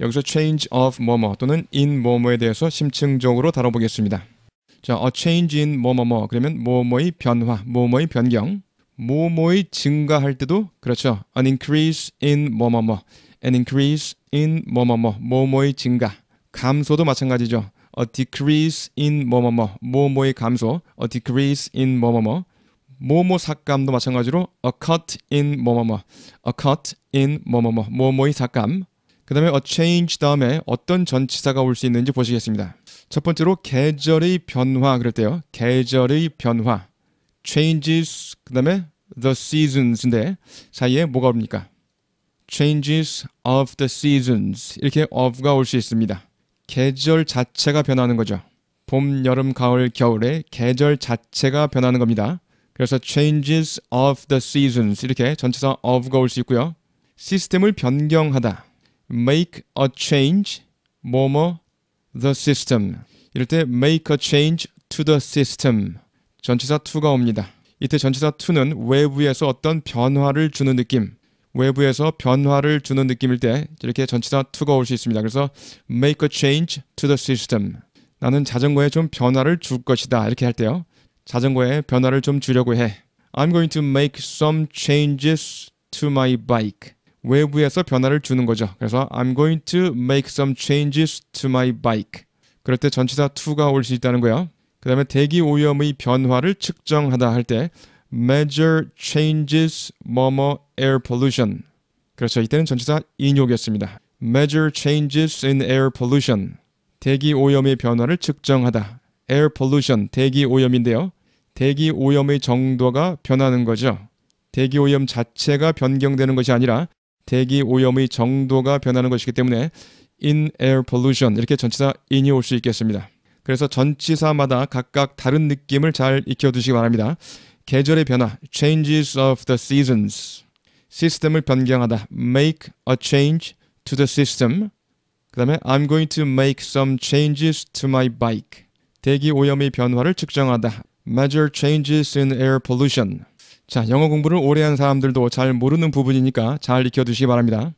여기서 change of 뭐뭐 또는 in 뭐뭐에 대해서 심층적으로 다뤄보겠습니다. 자, a change in 뭐뭐뭐 그러면 뭐뭐의 변화, 뭐뭐의 변경, 뭐뭐의 증가할 때도 그렇죠. an increase in 뭐뭐뭐, an increase in 뭐뭐뭐, 뭐뭐의 증가, 감소도 마찬가지죠. a decrease in 뭐뭐뭐, 뭐뭐의 감소, a decrease in 뭐뭐뭐, 뭐뭐 삭감도 마찬가지로 a cut in 뭐뭐뭐, a cut in 뭐뭐뭐, 뭐뭐의 삭감, 그 다음에 a change 다음에 어떤 전치사가 올 수 있는지 보시겠습니다. 첫 번째로 계절의 변화 그럴 때요. 계절의 변화. changes 그 다음에 the seasons인데 사이에 뭐가 옵니까? changes of the seasons 이렇게 of가 올 수 있습니다. 계절 자체가 변하는 거죠. 봄, 여름, 가을, 겨울에 계절 자체가 변하는 겁니다. 그래서 changes of the seasons 이렇게 전체사 of가 올 수 있고요. 시스템을 변경하다. make a change 뭐뭐 the system 이럴 때 make a change to the system 전치사 to가 옵니다. 이때 전치사 to는 외부에서 어떤 변화를 주는 느낌 외부에서 변화를 주는 느낌일 때 이렇게 전치사 to가 올 수 있습니다. 그래서 make a change to the system 나는 자전거에 좀 변화를 줄 것이다 이렇게 할 때요. 자전거에 변화를 좀 주려고 해. I'm going to make some changes to my bike. 외부에서 변화를 주는 거죠. 그래서 I'm going to make some changes to my bike. 그럴 때 전치사 to가 올 수 있다는 거예요. 그 다음에 대기 오염의 변화를 측정하다 할 때 measure changes 뭐뭐 air pollution. 그렇죠. 이때는 전치사 인욕이었습니다. measure changes in air pollution. 대기 오염의 변화를 측정하다. air pollution 대기 오염인데요. 대기 오염의 정도가 변하는 거죠. 대기 오염 자체가 변경되는 것이 아니라 대기 오염의 정도가 변하는 것이기 때문에 in air pollution 이렇게 전치사 in이 올 수 있겠습니다. 그래서 전치사마다 각각 다른 느낌을 잘 익혀두시기 바랍니다. 계절의 변화, changes of the seasons, 시스템을 변경하다, make a change to the system, 그 다음에 I'm going to make some changes to my bike, 대기 오염의 변화를 측정하다, measure changes in air pollution, 자, 영어 공부를 오래 한 사람들도 잘 모르는 부분이니까 잘 익혀두시기 바랍니다.